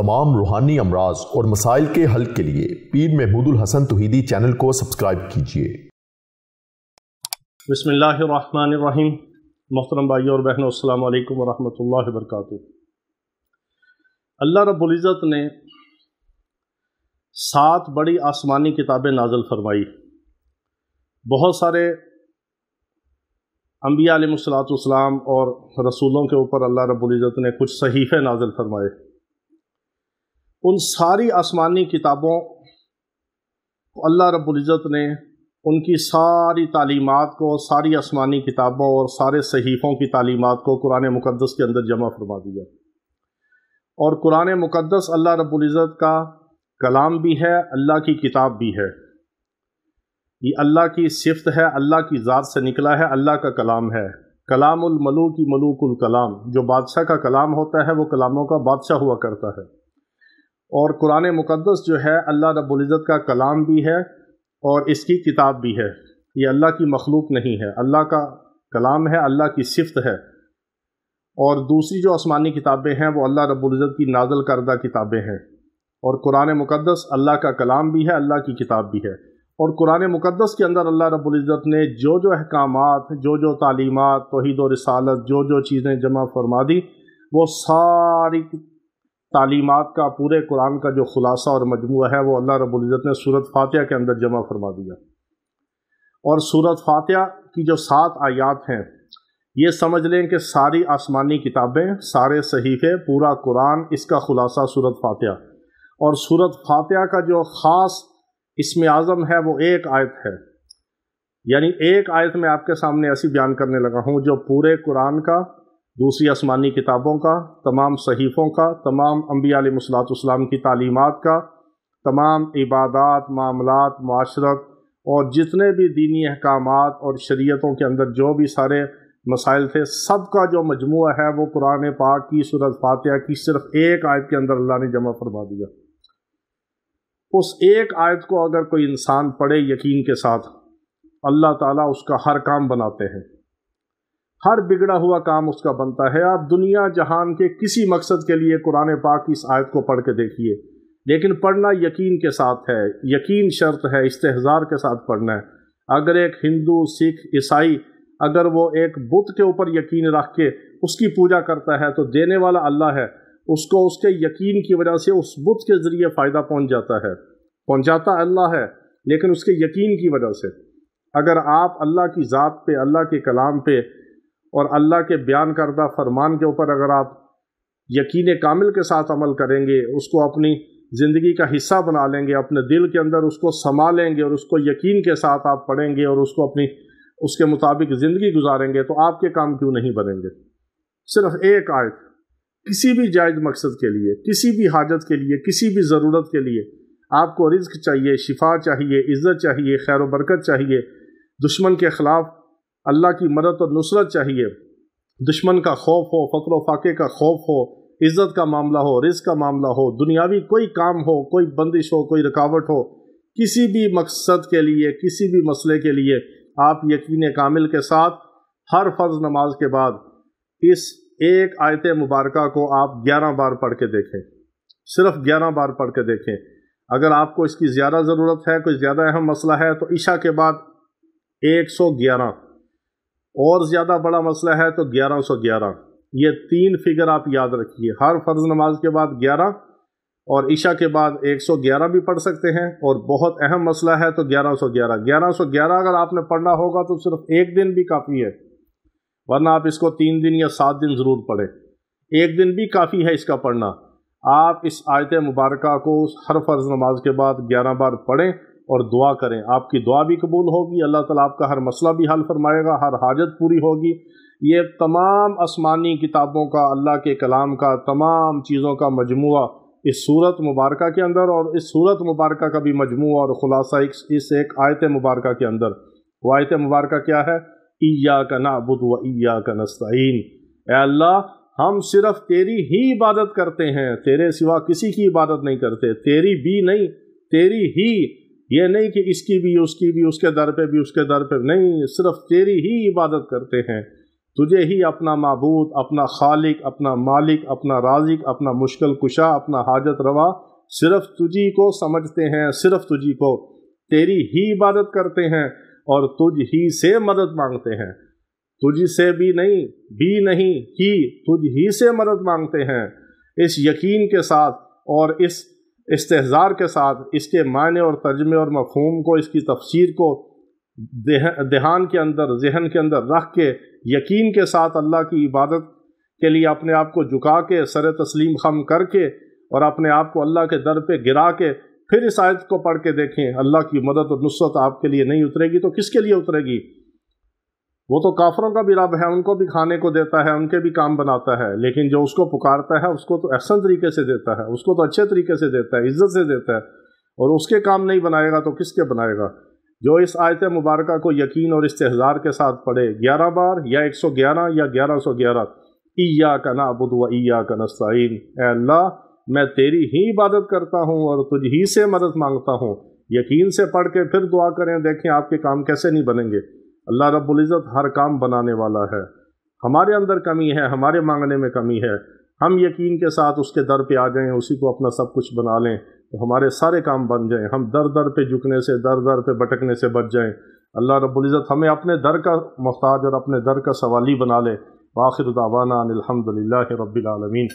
तमाम रूहानी अमराज और मसाइल के हल के लिए पीर महमूद हसन तोहीदी चैनल को सब्सक्राइब कीजिए बसमीम मोहतरम भाई और बहनों अल्लाम वरहमल वर्क अल्लाह रबुल्ज़त ने सात बड़ी आसमानी किताबें नाजल फरमाई बहुत सारे अम्बिया आलमसलाम और रसूलों के ऊपर अल्लाह रबुल्ज़त ने कुछ सहीफ़े नाजल फरमाए उन सारी आसमानी किताबों को अल्लाह रब्ज़त ने उनकी सारी तालीमत को सारी आसमानी किताबों और सारे सहीफ़ों की तालीमत को कुरान मुक़दस के अंदर जमा फरमा दिया और कुरान मुक़दस अल्लाह रब्ज़त का कलाम भी है अल्लाह की किताब भी है ये अल्लाह की सिफत है अल्लाह की ज़ात से निकला है अल्लाह का कलाम है कलामुल की मलूकुल कलाम जो बादशाह का कलाम होता है वो कलामों का बादशाह हुआ करता है और कुरान मुक़दस जो है अल्लाह रबुल्ज़त का कलाम भी है और इसकी किताब भी है ये अल्लाह की मखलूक नहीं है अल्लाह का कलाम है अल्लाह की सिफत है और दूसरी जो आसमानी किताबें हैं वो अल्लाह रब्ज़त की नाजल करदा किताबें हैं और कुरान मुक़दस अल्लाह का कलाम भी है अल्लाह की किताब भी है और कुरान मुक़दस के अंदर अल्लाह रबुल्ज़त ने जो जो अहकाम जो जो तालीमत तोहद और रसालत जो जो चीज़ें जमा फरमा दी वो सारी तालीमत का पूरे कुरान का जो खुलासा और मजमू है वो अल्लाह रबुल्ज़त ने सूरत फातह के अंदर जमा फरमा दिया और सूरत फातह की जो सात आयात हैं ये समझ लें कि सारी आसमानी किताबें सारे सहीफ़े पूरा कुरान इसका खुलासा सूरत फ़ातह और सूरत फ़ातह का जो ख़ास इसम आज़म है वो एक आयत है यानी एक आयत में आपके सामने ऐसी बयान करने लगा हूँ जो पूरे कुरान का दूसरी आसमानी किताबों का तमाम सहीफ़ों का तमाम अम्बिया इस्लाम की तालीमत का तमाम इबादत मामलत माशरत और जितने भी दीनी अहकाम और शरीयतों के अंदर जो भी सारे मसाइल थे सब का जो मजमू है वो कुरान पाक की सूरत फातह की सिर्फ एक आयत के अंदर अल्लाह ने जमा फरमा दिया उस एक आयत को अगर कोई इंसान पढ़े यकीन के साथ अल्लाह ताला उसका हर काम बनाते हैं हर बिगड़ा हुआ काम उसका बनता है आप दुनिया जहान के किसी मकसद के लिए कुरान पाक इस आयत को पढ़ के देखिए लेकिन पढ़ना यकीन के साथ है यकीन शर्त है इस्तेजार के साथ पढ़ना है अगर एक हिंदू सिख ईसाई अगर वो एक बुत के ऊपर यकीन रख के उसकी पूजा करता है तो देने वाला अल्लाह है उसको उसके यकीन की वजह से उस बुत के ज़रिए फ़ायदा पहुंच जाता है पहुंचाता अल्लाह है लेकिन उसके यकीन की वजह से अगर आप अल्लाह की ज़ात पे अल्लाह के कलाम पे और अल्लाह के बयान करदा फरमान के ऊपर अगर आप यकीन कामिल के साथ अमल करेंगे उसको अपनी ज़िंदगी का हिस्सा बना लेंगे अपने दिल के अंदर उसको समा लेंगे और उसको यकीन के साथ आप पढ़ेंगे और उसको अपनी उसके मुताबिक ज़िंदगी गुजारेंगे तो आपके काम क्यों नहीं बनेंगे सिर्फ एक आयत किसी भी जायज़ मकसद के लिए किसी भी हाजत के लिए किसी भी ज़रूरत के लिए आपको रिज्क चाहिए शिफा चाहिए इज़्ज़त चाहिए खैर बरकत चाहिए दुश्मन के ख़िलाफ़ अल्लाह की मदद और नुसरत चाहिए दुश्मन का खौफ हो फ़क्र फाके का खौफ हो इज़्ज़त का मामला हो रिस्क का मामला हो दुनियावी कोई काम हो कोई बंदिश हो कोई रुकावट हो किसी भी मकसद के लिए किसी भी मसले के लिए आप यकीन कामिल के साथ हर फ़र्ज नमाज के बाद इस एक आयत मुबारक को आप ग्यारह बार पढ़ के देखें सिर्फ ग्यारह बार पढ़ के देखें अगर आपको इसकी ज़्यादा ज़रूरत है कोई ज़्यादा अहम मसला है तो ईशा के बाद एक सौ ग्यारह और ज़्यादा बड़ा मसला है तो 1111 ये तीन फिगर आप याद रखिए हर फ़र्ज़ नमाज के बाद 11 और ईशा के बाद 111 भी पढ़ सकते हैं और बहुत अहम मसला है तो 1111 1111 अगर आपने पढ़ना होगा तो सिर्फ एक दिन भी काफ़ी है वरना आप इसको तीन दिन या सात दिन ज़रूर पढ़ें एक दिन भी काफ़ी है इसका पढ़ना आप इस आयत मुबारक को हर फ़र्ज़ नमाज के बाद ग्यारह बार पढ़ें और दुआ करें आपकी दुआ भी कबूल होगी अल्लाह ताला आपका हर मसला भी हल फरमाएगा हर हाजत पूरी होगी ये तमाम आसमानी किताबों का अल्लाह के कलाम का तमाम चीज़ों का मजमू इस सूरत मुबारक के अंदर और इस सूरत मुबारक का भी मजमू और ख़ुलासा इस, इस एक आयत मुबारक के अंदर वो आयत मुबारक क्या है ईया का नाबुद व ईया का नस्तीन अल्लाह हम सिर्फ तेरी ही इबादत करते हैं तेरे सिवा किसी की इबादत नहीं करते तेरी भी नहीं तेरी ही ये नहीं कि इसकी भी उसकी भी उसके दर पे भी उसके दर पे नहीं सिर्फ तेरी ही इबादत करते हैं तुझे ही अपना मबूद अपना खालिक अपना मालिक अपना राजिक अपना मुश्किल कुशा अपना हाजत रवा सिर्फ तुझी को समझते हैं सिर्फ तुझी को तेरी ही इबादत करते हैं और तुझ ही से मदद मांगते हैं तुझ से भी नहीं भी नहीं ही तुझ ही से मदद मांगते हैं इस यकीन के साथ और इस इस्तेजार के साथ इसके मायने और तर्जमे और मफहूम को इसकी तफसीर को देह, देहान के अंदर जहन के अंदर रख के यकीन के साथ अल्लाह की इबादत के लिए अपने आप को झुका के सर तस्लीम खम करके और अपने आप को अल्लाह के दर पे गिरा के फिर इस आयत को पढ़ के देखें अल्लाह की मदद और नुसरत आपके लिए नहीं उतरेगी तो किसके लिए उतरेगी वो तो काफरों का भी रब है उनको भी खाने को देता है उनके भी काम बनाता है लेकिन जो उसको पुकारता है उसको तो एहसन तरीके से देता है उसको तो अच्छे तरीके से देता है इज्जत से देता है और उसके काम नहीं बनाएगा तो किसके बनाएगा जो इस आयत मुबारक को यकीन और इस्तेजार के साथ पढ़े ग्यारह बार या एक सौ ग्यारह या ग्यारह सौ ग्यारह ईया का ना अबुद व ईया का नस्ताइन अल्लाह मैं तेरी ही इबादत करता हूँ और तुझ ही से मदद मांगता हूँ यकीन से पढ़ के फिर दुआ करें देखें आपके काम कैसे नहीं बनेंगे अल्लाह रबुल्ज़त हर काम बनाने वाला है हमारे अंदर कमी है हमारे मांगने में कमी है हम यकीन के साथ उसके दर पे आ जाएं उसी को अपना सब कुछ बना लें तो हमारे सारे काम बन जाएं हम दर दर पे झुकने से दर दर पे भटकने से बच जाएं अल्लाह रब्ज़त हमें अपने दर का मोहताज और अपने दर का सवाली बना लें वाखिर दावाना अनिलहमदिल्ला रबीआलमीन